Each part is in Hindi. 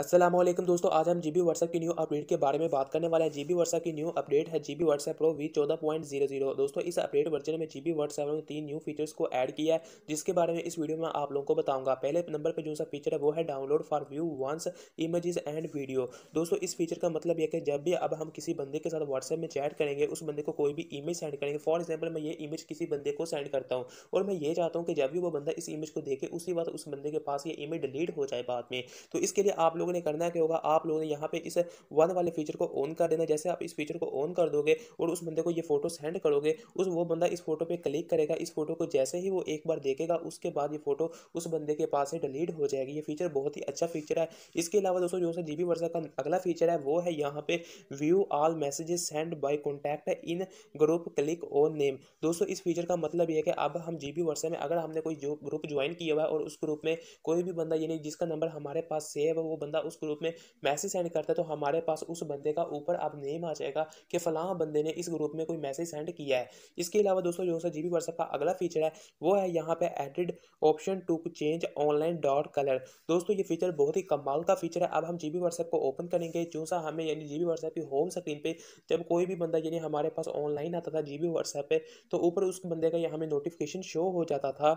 असलम दोस्तों आज हम जीबी व्हाट्सएप की न्यू अपडेट के बारे में बात करने वाले हैं जीबी व्हाट्सएप की न्यू अपडेट है जीबी व्हाट्सएप प्रो वी चौदह पॉइंट जीरो जीरो दोस्तों इस अपडेट वर्जन में जीबी व्हाट्सएप ने तीन न्यू फीचर्स को ऐड किया है जिसके बारे में इस वीडियो में आप लोगों को बताऊंगा पहले नंबर पर जो सा फीचर है वो है download for view once images and video दोस्तों इस फीचर का मतलब यह कि जब भी अब हम किसी बंदे के साथ व्हाट्सएप में चैट करेंगे उस बंदे को कोई भी इमेज सेंड करेंगे फॉर एग्जाम्पल मैं ये इमेज किसी बंदे को सेंड करता हूँ और मैं ये चाहता हूँ कि जब भी वो बंदा इस इमेज को देखे उसी बात उस बंदे के पास ये इमेज डिलीट हो जाए बाद में तो इसके लिए आप लोग लोगों ने करना क्या होगा आप लोगों ने यहाँ पे इस वन वाले फीचर को ऑन कर देना जैसे आप इस फीचर को ऑन कर दोगे और उस बंदे को ये फोटो सेंड करोगे उस वो बंदा इस फोटो पे क्लिक करेगा इस फोटो को जैसे ही वो एक बार देखेगा उसके बाद ये फोटो उस बंदे के पास से डिलीट हो जाएगी ये फीचर बहुत ही अच्छा फीचर है इसके अलावा दोस्तों जो है जीबी वर्षा का अगला फीचर है वो है यहाँ पे view all messages send by contact in group click on name दोस्तों इस फीचर का मतलब यह है कि अब हम जी वर्षा में अगर हमने कोई ग्रुप ज्वाइन किया हुआ है और उस ग्रुप में कोई भी बंदा यानी जिसका नंबर हमारे पास सेव है वो बंदा बंदा उस ग्रुप में मैसेज सेंड करता है तो हमारे पास उस बंदे का ऊपर अब नेम आ जाएगा कि फलां बंदे ने इस ग्रुप में कोई मैसेज सेंड किया है इसके अलावा दोस्तों जो सा जी बी व्हाट्सअप का अगला फीचर है वो है यहाँ पे added option to change online dot colour दोस्तों ये फीचर बहुत ही कमाल का फीचर है अब हम जी बी व्हाट्सएप को ओपन करेंगे जो सा हमें यानी जी बी व्हाट्सएप की होम स्क्रीन पर जब कोई भी बंदा यानी हमारे पास ऑनलाइन आता था जी बी व्हाट्सएप पर तो ऊपर उस बंदे का यहाँ हमें नोटिफिकेशन शो हो जाता था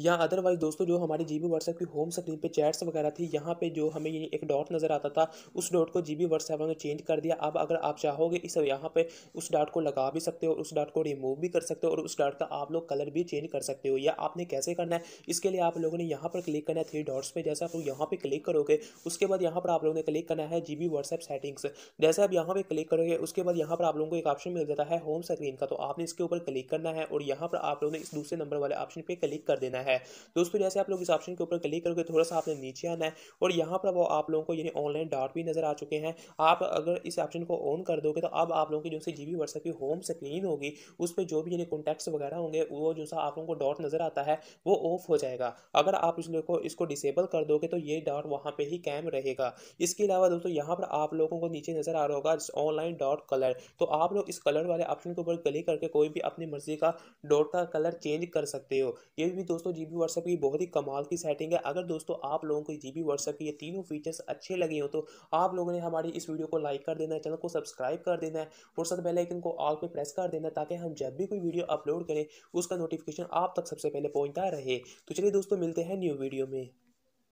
या अदरवाइज दोस्तों जो हमारी जी बी व्हाट्सएप की होम स्क्रीन पे चैट्स वगैरह थी यहाँ पे जो हमें ये एक डॉट नज़र आता था उस डॉट को जी बी व्हाट्सएप ने चेंज कर दिया अब अगर आप चाहोगे इस यहाँ पे उस डॉट को लगा भी सकते हो उस डॉट को रिमूव भी कर सकते हो और उस डॉट का आप लोग कलर भी चेंज कर सकते हो या आपने कैसे करना है इसके लिए आप लोगों ने यहाँ पर क्लिक करना है थ्री डॉट्स पर जैसे आप लोग यहाँ पर क्लिक करोगे उसके बाद यहाँ पर आप लोगों ने क्लिक करना है जी बी व्हाट्सएप सेटिंग्स जैसे आप यहाँ पर क्लिक करोगे उसके बाद यहाँ पर आप लोगों को एक ऑप्शन मिल जाता है होम स्क्रीन का तो आपने इसके ऊपर क्लिक करना है और यहाँ पर आप लोगों ने इस दूसरे नंबर वाले ऑप्शन पर क्लिक कर देना है करना है दोस्तों जैसे आप लोग इस ऑप्शन के ऊपर क्लिक करोगे थोड़ा सा आपने नीचे आना है और यहाँ पर वो आप लोगों को यानी ऑनलाइन डॉट भी नज़र आ चुके हैं आप अगर इस ऑप्शन को ऑन कर दोगे तो अब आप लोगों की जो जी बी व्हाट्सएप की होम स्क्रीन होगी उस पर जो भी यानी कॉन्टैक्ट्स वगैरह होंगे वो जो सा आप लोगों को डॉट नज़र आता है वो ऑफ हो जाएगा अगर आप इस लोग को इसको डिसेबल कर दोगे तो ये डॉट वहाँ पर ही कैम रहेगा इसके अलावा दोस्तों यहाँ पर आप लोगों को नीचे नज़र आ रहा होगा ऑनलाइन डॉट कलर तो आप लोग इस कलर वाले ऑप्शन के ऊपर क्लिक करके कोई भी अपनी मर्जी का डॉट का कलर चेंज कर सकते हो ये भी दोस्तों दोस्तों जी बी व्हाट्सएप की बहुत ही कमाल की सेटिंग है अगर दोस्तों आप लोगों को जी बी व्हाट्सएप की ये तीनों फीचर्स अच्छे लगे हो तो आप लोगों ने हमारी इस वीडियो को लाइक कर देना है चैनल को सब्सक्राइब कर देना है और साथ बेलाइकन को ऑल पर प्रेस कर देना ताकि हम जब भी कोई वीडियो अपलोड करें उसका नोटिफिकेशन आप तक सबसे पहले पहुँचता रहे तो चलिए दोस्तों मिलते हैं न्यू वीडियो में